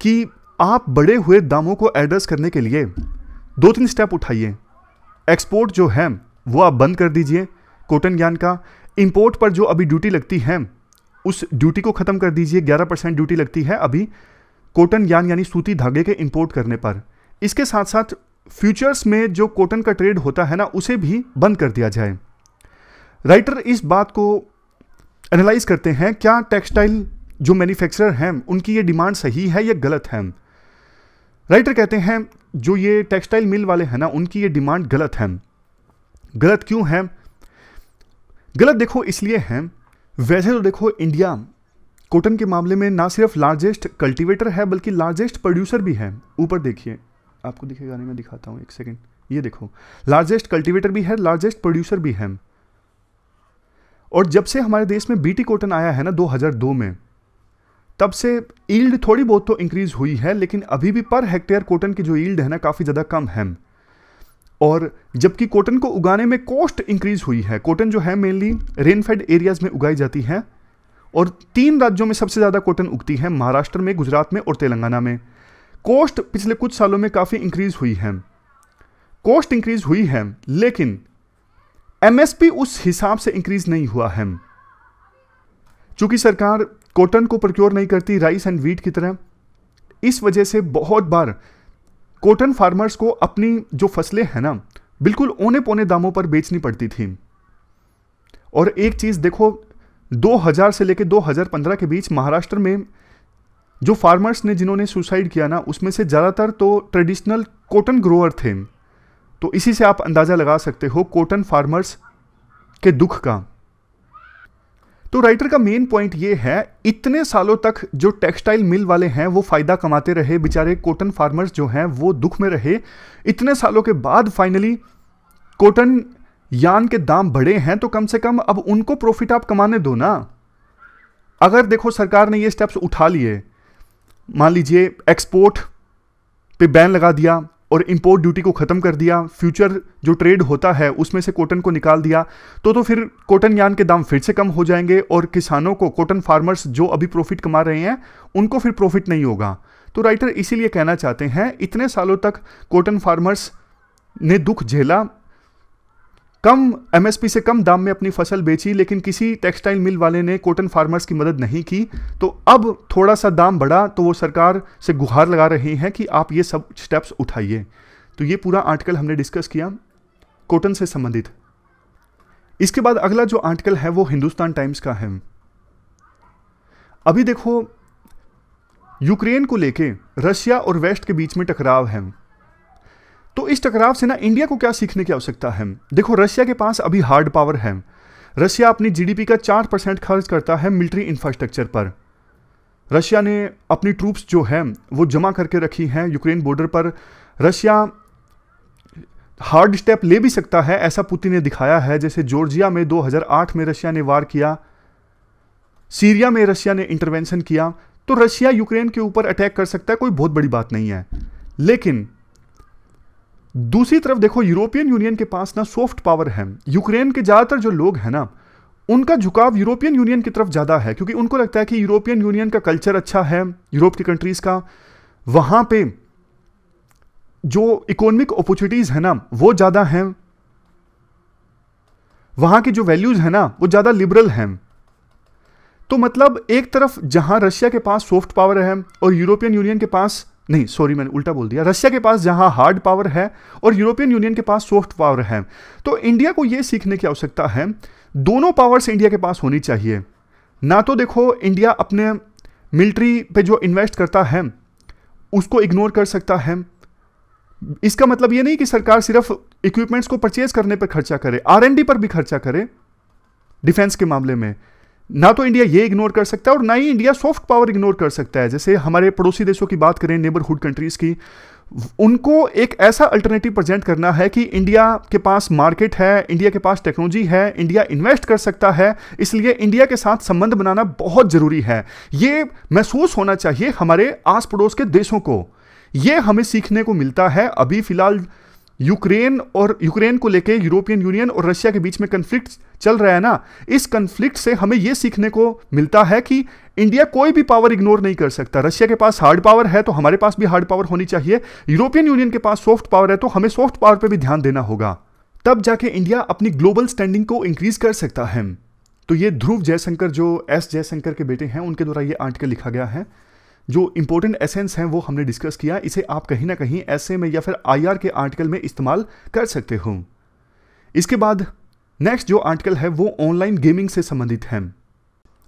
कि आप बढ़े हुए दामों को एड्रेस करने के लिए दो तीन स्टेप उठाइए एक्सपोर्ट जो है वो आप बंद कर दीजिए कॉटन यान का इंपोर्ट पर जो अभी ड्यूटी लगती है उस ड्यूटी को ख़त्म कर दीजिए 11 परसेंट ड्यूटी लगती है अभी कॉटन यान यानी सूती धागे के इंपोर्ट करने पर इसके साथ साथ फ्यूचर्स में जो कॉटन का ट्रेड होता है ना उसे भी बंद कर दिया जाए राइटर इस बात को एनालाइज करते हैं क्या टेक्सटाइल जो मैन्युफैक्चरर हैं उनकी ये डिमांड सही है या गलत है राइटर कहते हैं जो ये टेक्सटाइल मिल वाले हैं ना उनकी ये डिमांड गलत है गलत क्यों है गलत देखो इसलिए हैं वैसे तो देखो इंडिया कॉटन के मामले में ना सिर्फ लार्जेस्ट कल्टीवेटर है बल्कि लार्जेस्ट प्रोड्यूसर भी है ऊपर देखिए आपको दिखेगा नहीं मैं दिखाता हूँ एक सेकेंड ये देखो लार्जेस्ट कल्टीवेटर भी है लार्जेस्ट प्रोड्यूसर भी है और जब से हमारे देश में बीटी कॉटन आया है ना 2002 में तब से ईल्ड थोड़ी बहुत तो इंक्रीज हुई है लेकिन अभी भी पर हेक्टेयर कॉटन की जो ईल्ड है ना काफ़ी ज़्यादा कम है और जबकि कॉटन को उगाने में कॉस्ट इंक्रीज हुई है कॉटन जो है मेनली रेनफेड एरियाज में उगाई जाती है और तीन राज्यों में सबसे ज़्यादा कॉटन उगती है महाराष्ट्र में गुजरात में और तेलंगाना में कॉस्ट पिछले कुछ सालों में काफ़ी इंक्रीज हुई है कॉस्ट इंक्रीज हुई है लेकिन एमएसपी उस हिसाब से इंक्रीज नहीं हुआ है चूंकि सरकार कॉटन को प्रोक्योर नहीं करती राइस एंड व्हीट की तरह इस वजह से बहुत बार कॉटन फार्मर्स को अपनी जो फसलें हैं ना बिल्कुल ओने पोने दामों पर बेचनी पड़ती थी और एक चीज़ देखो 2000 से लेकर 2015 के बीच महाराष्ट्र में जो फार्मर्स ने जिन्होंने सुसाइड किया ना उसमें से ज़्यादातर तो ट्रेडिशनल कॉटन ग्रोअर थे तो इसी से आप अंदाज़ा लगा सकते हो कॉटन फार्मर्स के दुख का तो राइटर का मेन पॉइंट ये है इतने सालों तक जो टेक्सटाइल मिल वाले हैं वो फ़ायदा कमाते रहे बेचारे कॉटन फार्मर्स जो हैं वो दुख में रहे इतने सालों के बाद फाइनली कॉटन यान के दाम बढ़े हैं तो कम से कम अब उनको प्रॉफिट आप कमाने दो ना अगर देखो सरकार ने ये स्टेप्स उठा लिए मान लीजिए एक्सपोर्ट पे बैन लगा दिया और इंपोर्ट ड्यूटी को ख़त्म कर दिया फ्यूचर जो ट्रेड होता है उसमें से कॉटन को निकाल दिया तो तो फिर कॉटन यान के दाम फिर से कम हो जाएंगे और किसानों को कॉटन फार्मर्स जो अभी प्रॉफिट कमा रहे हैं उनको फिर प्रॉफिट नहीं होगा तो राइटर इसीलिए कहना चाहते हैं इतने सालों तक कॉटन फार्मर्स ने दुख झेला कम एमएसपी से कम दाम में अपनी फसल बेची लेकिन किसी टेक्सटाइल मिल वाले ने कॉटन फार्मर्स की मदद नहीं की तो अब थोड़ा सा दाम बढ़ा तो वो सरकार से गुहार लगा रही हैं कि आप ये सब स्टेप्स उठाइए तो ये पूरा आर्टिकल हमने डिस्कस किया कॉटन से संबंधित इसके बाद अगला जो आर्टिकल है वो हिंदुस्तान टाइम्स का है अभी देखो यूक्रेन को लेके रशिया और वेस्ट के बीच में टकराव है तो इस टकराव से ना इंडिया को क्या सीखने की आवश्यकता है देखो रशिया के पास अभी हार्ड पावर है रशिया अपनी जीडीपी का चार परसेंट खर्च करता है मिलिट्री इंफ्रास्ट्रक्चर पर रशिया ने अपनी ट्रूप्स जो है वो जमा करके रखी हैं यूक्रेन बॉर्डर पर रशिया हार्ड स्टेप ले भी सकता है ऐसा पुतिन ने दिखाया है जैसे जॉर्जिया में 2008 में रशिया ने वार किया सीरिया में रशिया ने इंटरवेंशन किया तो रशिया यूक्रेन के ऊपर अटैक कर सकता है कोई बहुत बड़ी बात नहीं है लेकिन दूसरी तरफ देखो यूरोपियन यूनियन के पास ना सॉफ्ट पावर है यूक्रेन के ज़्यादातर जो लोग हैं ना उनका झुकाव यूरोपियन यूनियन की तरफ ज़्यादा है क्योंकि उनको लगता है कि यूरोपियन यूनियन का कल्चर अच्छा है यूरोप की कंट्रीज़ का वहां पे जो इकोनॉमिक अपॉर्चुनिटीज़ है ना वो ज़्यादा है वहां की जो वैल्यूज़ है ना वो ज़्यादा लिबरल है तो मतलब एक तरफ जहां रशिया के पास सॉफ्ट पावर है और यूरोपियन यूनियन के पास नहीं सॉरी मैंने उल्टा बोल दिया रशिया के पास जहां हार्ड पावर है और यूरोपियन यूनियन के पास सॉफ्ट पावर है तो इंडिया को यह सीखने की आवश्यकता है दोनों पावर्स इंडिया के पास होनी चाहिए ना तो देखो इंडिया अपने मिलिट्री पे जो इन्वेस्ट करता है उसको इग्नोर कर सकता है इसका मतलब यह नहीं कि सरकार सिर्फ इक्विपमेंट्स को परचेज करने पर खर्चा करे आर पर भी खर्चा करे डिफेंस के मामले में ना तो इंडिया ये इग्नोर कर सकता है और ना ही इंडिया सॉफ्ट पावर इग्नोर कर सकता है जैसे हमारे पड़ोसी देशों की बात करें नेबरहुड कंट्रीज़ की उनको एक ऐसा अल्टरनेटिव प्रेजेंट करना है कि इंडिया के पास मार्केट है इंडिया के पास टेक्नोलॉजी है इंडिया इन्वेस्ट कर सकता है इसलिए इंडिया के साथ संबंध बनाना बहुत ज़रूरी है ये महसूस होना चाहिए हमारे आस पड़ोस के देशों को ये हमें सीखने को मिलता है अभी फ़िलहाल यूक्रेन और यूक्रेन को लेकर यूरोपियन यूनियन और रशिया के बीच में कन्फ्लिक्ट चल रहा है ना इस कन्फ्लिक्ट से हमें यह सीखने को मिलता है कि इंडिया कोई भी पावर इग्नोर नहीं कर सकता रशिया के पास हार्ड पावर है तो हमारे पास भी हार्ड पावर होनी चाहिए यूरोपियन यूनियन के पास सॉफ्ट पावर है तो हमें सॉफ्ट पावर पर भी ध्यान देना होगा तब जाके इंडिया अपनी ग्लोबल स्टैंडिंग को इंक्रीज कर सकता है तो ये ध्रुव जयशंकर जो एस जयशंकर के बेटे हैं उनके द्वारा ये आर्टिकल लिखा गया है जो इंपॉर्टेंट एसेंस हैं वो हमने डिस्कस किया इसे आप कहीं ना कहीं ऐसे में या फिर आईआर के आर्टिकल में इस्तेमाल कर सकते हो इसके बाद नेक्स्ट जो आर्टिकल है वो ऑनलाइन गेमिंग से संबंधित है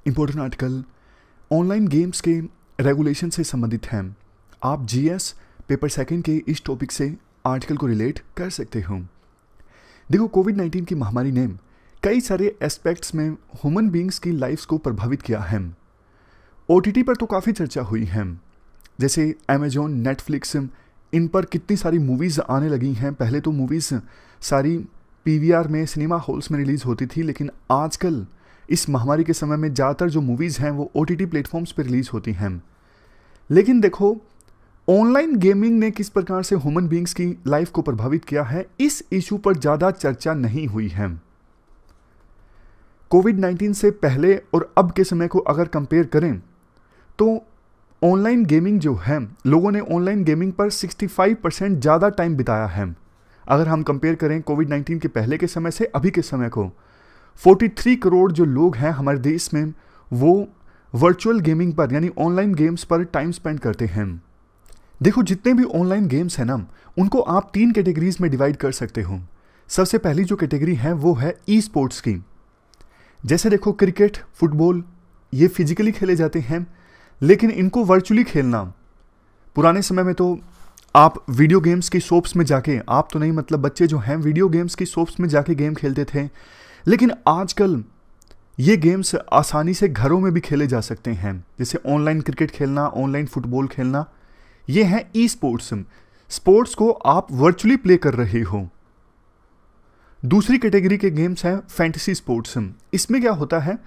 इंपॉर्टेंट आर्टिकल ऑनलाइन गेम्स के रेगुलेशन से संबंधित हैं आप जीएस पेपर सेकंड के इस टॉपिक से आर्टिकल को रिलेट कर सकते हो देखो कोविड नाइन्टीन की महामारी ने कई सारे एस्पेक्ट्स में ह्यूमन बींग्स की लाइफ्स को प्रभावित किया है ओ पर तो काफ़ी चर्चा हुई है जैसे अमेजोन नेटफ्लिक्स इन पर कितनी सारी मूवीज़ आने लगी हैं पहले तो मूवीज़ सारी पी में सिनेमा हॉल्स में रिलीज़ होती थी लेकिन आजकल इस महामारी के समय में ज़्यादातर जो मूवीज़ हैं वो ओ टी प्लेटफॉर्म्स पर रिलीज़ होती हैं लेकिन देखो ऑनलाइन गेमिंग ने किस प्रकार से ह्यूमन बींग्स की लाइफ को प्रभावित किया है इस इशू पर ज़्यादा चर्चा नहीं हुई है कोविड 19 से पहले और अब के समय को अगर कंपेयर करें तो ऑनलाइन गेमिंग जो है लोगों ने ऑनलाइन गेमिंग पर 65 परसेंट ज़्यादा टाइम बिताया है अगर हम कंपेयर करें कोविड 19 के पहले के समय से अभी के समय को 43 करोड़ जो लोग हैं हमारे देश में वो वर्चुअल गेमिंग पर यानी ऑनलाइन गेम्स पर टाइम स्पेंड करते हैं देखो जितने भी ऑनलाइन गेम्स हैं ना उनको आप तीन कैटेगरीज में डिवाइड कर सकते हो सबसे पहली जो कैटेगरी है वो है ई स्पोर्ट्स की जैसे देखो क्रिकेट फुटबॉल ये फिजिकली खेले जाते हैं लेकिन इनको वर्चुअली खेलना पुराने समय में तो आप वीडियो गेम्स की शॉप्स में जाके आप तो नहीं मतलब बच्चे जो हैं वीडियो गेम्स की शॉप्स में जाके गेम खेलते थे लेकिन आजकल ये गेम्स आसानी से घरों में भी खेले जा सकते हैं जैसे ऑनलाइन क्रिकेट खेलना ऑनलाइन फुटबॉल खेलना ये हैं ई स्पोर्ट्स स्पोर्ट्स को आप वर्चुअली प्ले कर रहे हो दूसरी कैटेगरी के गेम्स हैं फैंटसी स्पोर्ट्स इसमें क्या होता है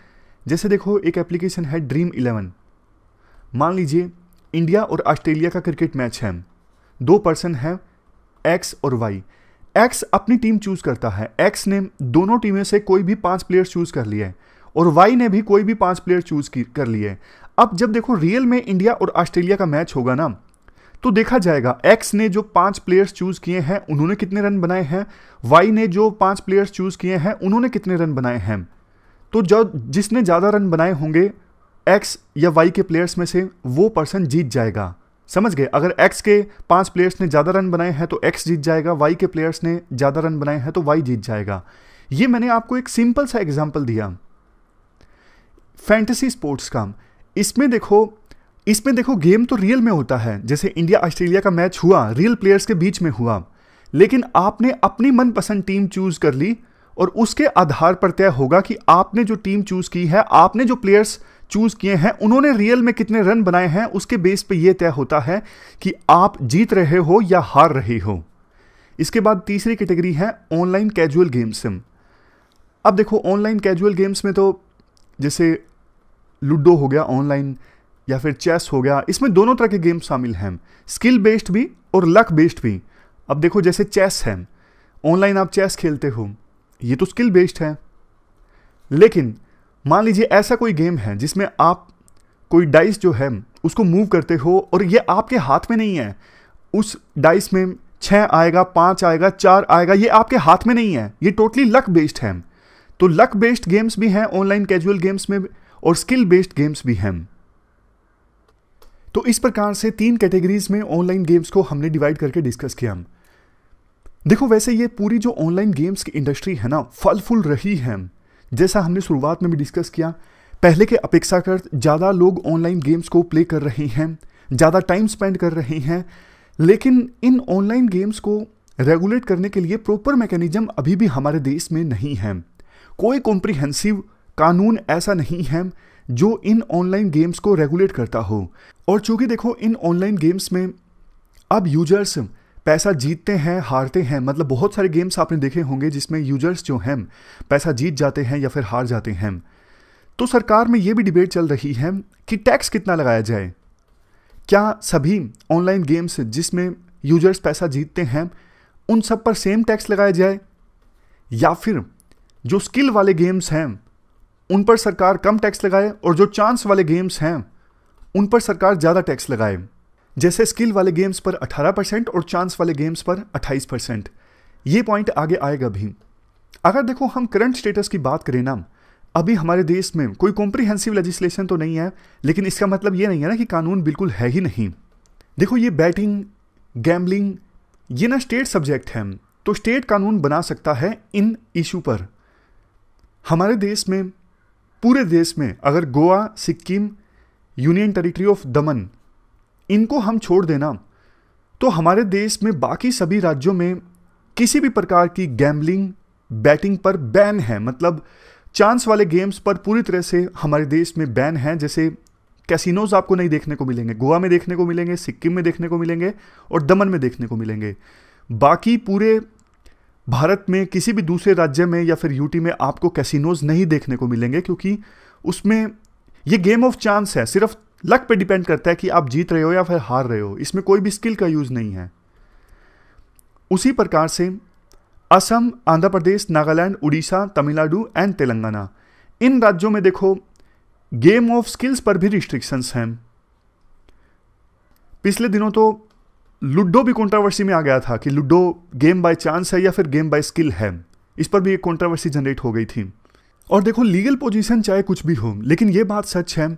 जैसे देखो एक एप्लीकेशन है ड्रीम इलेवन मान लीजिए इंडिया और ऑस्ट्रेलिया का क्रिकेट मैच है दो पर्सन है एक्स और वाई एक्स अपनी टीम चूज करता है एक्स ने दोनों टीमों से कोई भी पांच प्लेयर चूज कर लिए और वाई ने भी कोई भी पांच प्लेयर चूज कर लिए अब जब देखो रियल में इंडिया और ऑस्ट्रेलिया का मैच होगा ना तो देखा जाएगा एक्स ने जो पांच प्लेयर्स चूज किए हैं उन्होंने कितने रन बनाए हैं वाई ने जो पांच प्लेयर्स चूज किए हैं उन्होंने कितने रन बनाए हैं तो जो जिसने ज़्यादा रन बनाए होंगे एक्स या वाई के प्लेयर्स में से वो पर्सन जीत जाएगा समझ गए अगर एक्स के पांच प्लेयर्स ने ज़्यादा रन बनाए हैं तो एक्स जीत जाएगा वाई के प्लेयर्स ने ज़्यादा रन बनाए हैं तो वाई जीत जाएगा ये मैंने आपको एक सिंपल सा एग्जाम्पल दिया फैंटेसी स्पोर्ट्स का इसमें देखो इसमें देखो गेम तो रियल में होता है जैसे इंडिया ऑस्ट्रेलिया का मैच हुआ रियल प्लेयर्स के बीच में हुआ लेकिन आपने अपनी मनपसंद टीम चूज कर ली और उसके आधार पर तय होगा कि आपने जो टीम चूज की है आपने जो प्लेयर्स चूज़ किए हैं उन्होंने रियल में कितने रन बनाए हैं उसके बेस पे यह तय होता है कि आप जीत रहे हो या हार रहे हो इसके बाद तीसरी कैटेगरी है ऑनलाइन कैजुअल गेम्स सिम अब देखो ऑनलाइन कैजुअल गेम्स में तो जैसे लूडो हो गया ऑनलाइन या फिर चेस हो गया इसमें दोनों तरह के गेम शामिल हैं स्किल बेस्ड भी और लक बेस्ड भी अब देखो जैसे चेस है ऑनलाइन आप चेस खेलते हो ये तो स्किल बेस्ड है लेकिन मान लीजिए ऐसा कोई गेम है जिसमें आप कोई डाइस जो है उसको मूव करते हो और ये आपके हाथ में नहीं है उस डाइस में छः आएगा पाँच आएगा चार आएगा ये आपके हाथ में नहीं है ये टोटली लक बेस्ड है तो लक बेस्ड गेम्स भी हैं ऑनलाइन कैजुअल गेम्स में और स्किल बेस्ड गेम्स भी हैं तो इस प्रकार से तीन कैटेगरीज में ऑनलाइन गेम्स को हमने डिवाइड करके डिस्कस किया देखो वैसे ये पूरी जो ऑनलाइन गेम्स की इंडस्ट्री है ना फल फूल रही है जैसा हमने शुरुआत में भी डिस्कस किया पहले के अपेक्षाकृत ज़्यादा लोग ऑनलाइन गेम्स को प्ले कर रहे हैं ज़्यादा टाइम स्पेंड कर रहे हैं लेकिन इन ऑनलाइन गेम्स को रेगुलेट करने के लिए प्रॉपर मैकेनिज्म अभी भी हमारे देश में नहीं है कोई कॉम्प्रिहेंसिव कानून ऐसा नहीं है जो इन ऑनलाइन गेम्स को रेगुलेट करता हो और चूंकि देखो इन ऑनलाइन गेम्स में अब यूजर्स पैसा जीतते हैं हारते हैं मतलब बहुत सारे गेम्स आपने देखे होंगे जिसमें यूजर्स जो हैं पैसा जीत जाते हैं या फिर हार जाते हैं तो सरकार में ये भी डिबेट चल रही है कि टैक्स कितना लगाया जाए क्या सभी ऑनलाइन गेम्स जिसमें यूजर्स पैसा जीतते हैं उन सब पर सेम टैक्स लगाया जाए या फिर जो स्किल वाले गेम्स हैं उन पर सरकार कम टैक्स लगाए और जो चांस वाले गेम्स हैं उन पर सरकार ज़्यादा टैक्स लगाए जैसे स्किल वाले गेम्स पर 18 परसेंट और चांस वाले गेम्स पर 28 परसेंट ये पॉइंट आगे आएगा भी अगर देखो हम करंट स्टेटस की बात करें ना अभी हमारे देश में कोई कॉम्प्रिहेंसिव लेजिस्लेशन तो नहीं है लेकिन इसका मतलब ये नहीं है ना कि कानून बिल्कुल है ही नहीं देखो ये बैटिंग गैम्बलिंग ये ना स्टेट सब्जेक्ट है तो स्टेट कानून बना सकता है इन इशू पर हमारे देश में पूरे देश में अगर Goa Sikkim union territory of Daman इनको हम छोड़ देना तो हमारे देश में बाकी सभी राज्यों में किसी भी प्रकार की गैम्बलिंग बैटिंग पर बैन है मतलब चांस वाले गेम्स पर पूरी तरह से हमारे देश में बैन है जैसे कैसीनोज आपको नहीं देखने को मिलेंगे गोवा में देखने को मिलेंगे सिक्किम में देखने को मिलेंगे और दमन में देखने को मिलेंगे बाकी पूरे भारत में किसी भी दूसरे राज्य में या फिर यूटी में आपको कैसीनोज नहीं देखने को मिलेंगे क्योंकि उसमें ये गेम ऑफ चांस है सिर्फ लक पे डिपेंड करता है कि आप जीत रहे हो या फिर हार रहे हो इसमें कोई भी स्किल का यूज़ नहीं है उसी प्रकार से असम आंध्र प्रदेश नागालैंड उड़ीसा तमिलनाडु एंड तेलंगाना इन राज्यों में देखो गेम ऑफ स्किल्स पर भी रिस्ट्रिक्शंस हैं पिछले दिनों तो लूडो भी कॉन्ट्रावर्सी में आ गया था कि लूडो गेम बाय चांस है या फिर गेम बाय स्किल है इस पर भी एक कॉन्ट्रावर्सी जनरेट हो गई थी और देखो लीगल पोजीशन चाहे कुछ भी हो लेकिन ये बात सच है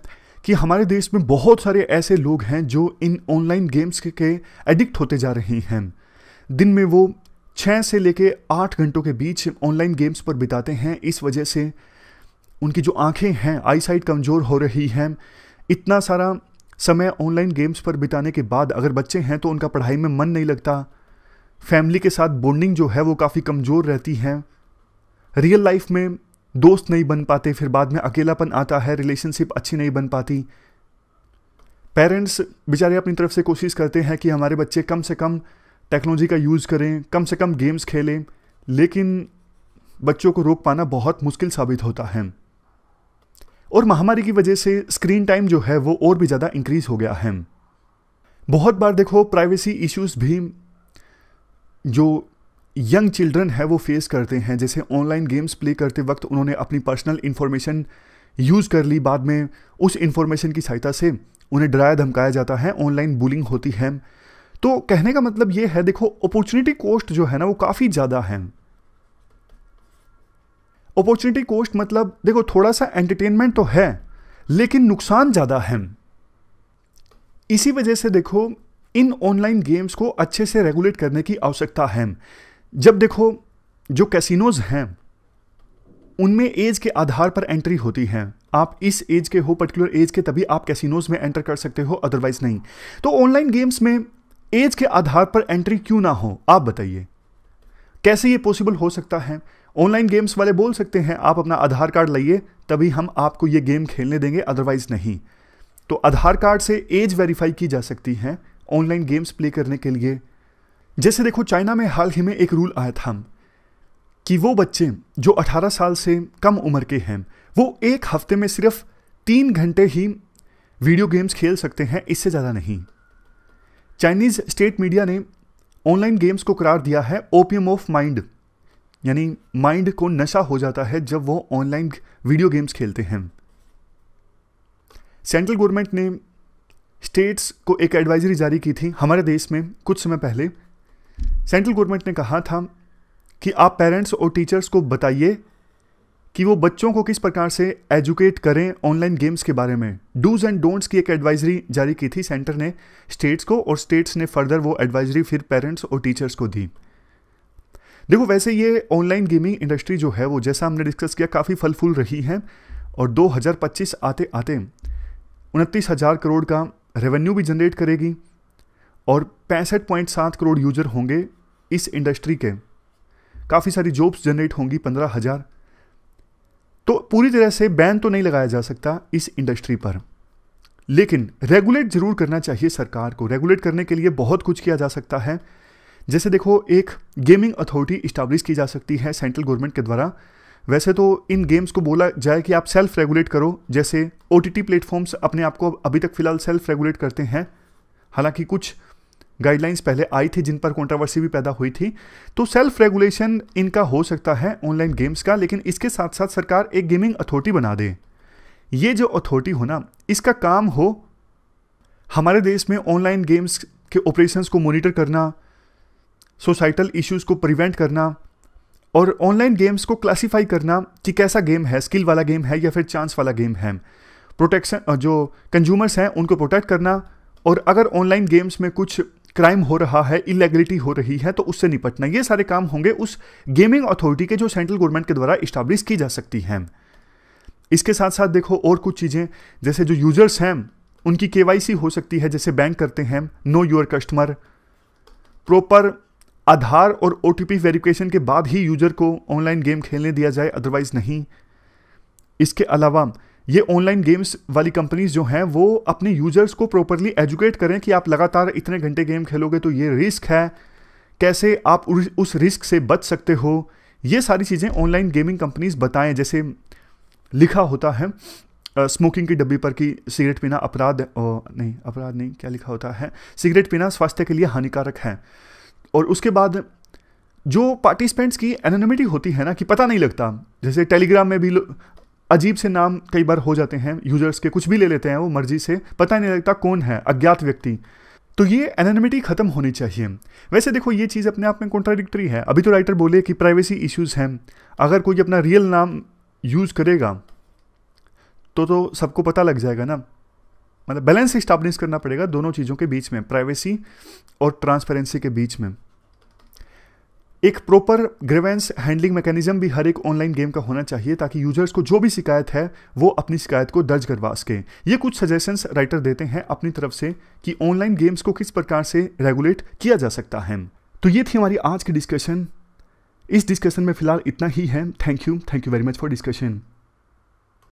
कि हमारे देश में बहुत सारे ऐसे लोग हैं जो इन ऑनलाइन गेम्स के, के एडिक्ट होते जा रहे हैं दिन में वो छः से लेके आठ घंटों के बीच ऑनलाइन गेम्स पर बिताते हैं इस वजह से उनकी जो आंखें हैं आईसाइट कमज़ोर हो रही हैं इतना सारा समय ऑनलाइन गेम्स पर बिताने के बाद अगर बच्चे हैं तो उनका पढ़ाई में मन नहीं लगता फैमिली के साथ बॉन्डिंग जो है वो काफ़ी कमज़ोर रहती है रियल लाइफ में दोस्त नहीं बन पाते फिर बाद में अकेलापन आता है रिलेशनशिप अच्छी नहीं बन पाती पेरेंट्स बेचारे अपनी तरफ से कोशिश करते हैं कि हमारे बच्चे कम से कम टेक्नोलॉजी का यूज़ करें कम से कम गेम्स खेलें लेकिन बच्चों को रोक पाना बहुत मुश्किल साबित होता है और महामारी की वजह से स्क्रीन टाइम जो है वो और भी ज़्यादा इंक्रीज़ हो गया है बहुत बार देखो प्राइवेसी इश्यूज भी जो यंग चिल्ड्रन है वो फेस करते हैं जैसे ऑनलाइन गेम्स प्ले करते वक्त उन्होंने अपनी पर्सनल इन्फॉर्मेशन यूज़ कर ली बाद में उस इन्फॉर्मेशन की सहायता से उन्हें डराया धमकाया जाता है ऑनलाइन बुलिंग होती है तो कहने का मतलब ये है देखो अपॉर्चुनिटी कॉस्ट जो है ना वो काफ़ी ज़्यादा है अपॉर्चुनिटी कॉस्ट मतलब देखो थोड़ा सा एंटरटेनमेंट तो है लेकिन नुकसान ज़्यादा है इसी वजह से देखो इन ऑनलाइन गेम्स को अच्छे से रेगुलेट करने की आवश्यकता है जब देखो जो कैसीनोज़ हैं उनमें एज के आधार पर एंट्री होती है आप इस एज के हो पर्टिकुलर एज के तभी आप कैसीनोज में एंटर कर सकते हो अदरवाइज नहीं तो ऑनलाइन गेम्स में एज के आधार पर एंट्री क्यों ना हो आप बताइए कैसे ये पॉसिबल हो सकता है ऑनलाइन गेम्स वाले बोल सकते हैं आप अपना आधार कार्ड लाइए तभी हम आपको ये गेम खेलने देंगे अदरवाइज नहीं तो आधार कार्ड से एज वेरीफाई की जा सकती है ऑनलाइन गेम्स प्ले करने के लिए जैसे देखो चाइना में हाल ही में एक रूल आया था कि वो बच्चे जो 18 साल से कम उम्र के हैं वो एक हफ्ते में सिर्फ तीन घंटे ही वीडियो गेम्स खेल सकते हैं इससे ज़्यादा नहीं चाइनीज़ स्टेट मीडिया ने ऑनलाइन गेम्स को करार दिया है ओपियम ऑफ माइंड यानी माइंड को नशा हो जाता है जब वो ऑनलाइन वीडियो गेम्स खेलते हैं सेंट्रल गवर्नमेंट ने स्टेट्स को एक एडवाइजरी जारी की थी हमारे देश में कुछ समय पहले सेंट्रल गवर्नमेंट ने कहा था कि आप पेरेंट्स और टीचर्स को बताइए कि वो बच्चों को किस प्रकार से एजुकेट करें ऑनलाइन गेम्स के बारे में डूज एंड डोंट्स की एक एडवाइजरी जारी की थी सेंटर ने स्टेट्स को और स्टेट्स ने फर्दर वो एडवाइजरी फिर पेरेंट्स और टीचर्स को दी देखो वैसे ये ऑनलाइन गेमिंग इंडस्ट्री जो है वो जैसा हमने डिस्कस किया काफ़ी फल फूल रही है और 2025 आते आते उनतीस हज़ार करोड़ का रेवेन्यू भी जनरेट करेगी और पैंसठ पॉइंट सात करोड़ यूजर होंगे इस इंडस्ट्री के काफ़ी सारी जॉब्स जनरेट होंगी पंद्रह हज़ार तो पूरी तरह से बैन तो नहीं लगाया जा सकता इस इंडस्ट्री पर लेकिन रेगुलेट जरूर करना चाहिए सरकार को रेगुलेट करने के लिए बहुत कुछ किया जा सकता है जैसे देखो एक गेमिंग अथॉरिटी इस्टाब्लिश की जा सकती है सेंट्रल गवर्नमेंट के द्वारा वैसे तो इन गेम्स को बोला जाए कि आप सेल्फ रेगुलेट करो जैसे ओ टी प्लेटफॉर्म्स अपने आप को अभी तक फिलहाल सेल्फ रेगुलेट करते हैं हालांकि कुछ गाइडलाइंस पहले आई थी जिन पर कंट्रोवर्सी भी पैदा हुई थी तो सेल्फ रेगुलेशन इनका हो सकता है ऑनलाइन गेम्स का लेकिन इसके साथ साथ सरकार एक गेमिंग अथॉरिटी बना दे ये जो अथॉरिटी हो ना इसका काम हो हमारे देश में ऑनलाइन गेम्स के ऑपरेशंस को मॉनिटर करना सोसाइटल इश्यूज को प्रिवेंट करना और ऑनलाइन गेम्स को क्लासिफाई करना कि कैसा गेम है स्किल वाला गेम है या फिर चांस वाला गेम है प्रोटेक्शन जो कंज्यूमर्स हैं उनको प्रोटेक्ट करना और अगर ऑनलाइन गेम्स में कुछ क्राइम हो रहा है इलेगलिटी हो रही है तो उससे निपटना ये सारे काम होंगे उस गेमिंग अथॉरिटी के जो सेंट्रल गवर्नमेंट के द्वारा इस्टाब्लिश की जा सकती हैं इसके साथ साथ देखो और कुछ चीज़ें जैसे जो यूजर्स हैं उनकी के हो सकती है जैसे बैंक करते हैं know your customer proper Aadhaar और ओ वेरिफिकेशन के बाद ही यूजर को ऑनलाइन गेम खेलने दिया जाए अदरवाइज नहीं इसके अलावा ये ऑनलाइन गेम्स वाली कंपनीज जो हैं वो अपने यूजर्स को प्रॉपरली एजुकेट करें कि आप लगातार इतने घंटे गेम खेलोगे तो ये रिस्क है कैसे आप उस रिस्क से बच सकते हो ये सारी चीज़ें ऑनलाइन गेमिंग कंपनीज बताएं जैसे लिखा होता है स्मोकिंग की डब्बी पर कि सिगरेट पीना अपराध नहीं अपराध नहीं क्या लिखा होता है सिगरेट पीना स्वास्थ्य के लिए हानिकारक है और उसके बाद जो पार्टिसिपेंट्स की एनोनिमिटी होती है ना कि पता नहीं लगता जैसे टेलीग्राम में भी अजीब से नाम कई बार हो जाते हैं यूजर्स के कुछ भी ले लेते हैं वो मर्जी से पता नहीं लगता कौन है अज्ञात व्यक्ति तो ये एनानिमिटी खत्म होनी चाहिए वैसे देखो ये चीज़ अपने आप में कॉन्ट्राडिक्टरी है अभी तो राइटर बोले कि प्राइवेसी इश्यूज़ हैं अगर कोई अपना रियल नाम यूज़ करेगा तो तो सबको पता लग जाएगा ना मतलब बैलेंस इस्टाब्लिश करना पड़ेगा दोनों चीज़ों के बीच में प्राइवेसी और ट्रांसपेरेंसी के बीच में एक प्रॉपर ग्रेवेंस हैंडलिंग मैकेनिज्म भी हर एक ऑनलाइन गेम का होना चाहिए ताकि यूजर्स को जो भी शिकायत है वो अपनी शिकायत को दर्ज करवा सकें ये कुछ सजेशंस राइटर देते हैं अपनी तरफ से कि ऑनलाइन गेम्स को किस प्रकार से रेगुलेट किया जा सकता है तो ये थी हमारी आज की डिस्कशन इस डिस्कशन में फिलहाल इतना ही है thank you thank you very much for discussion